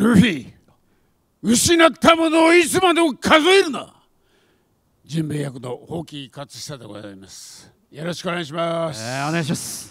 ルフィ失ったものをいつまでも数えるな人名役のホーキー勝久でございますよろしくお願いします、えー、お願いします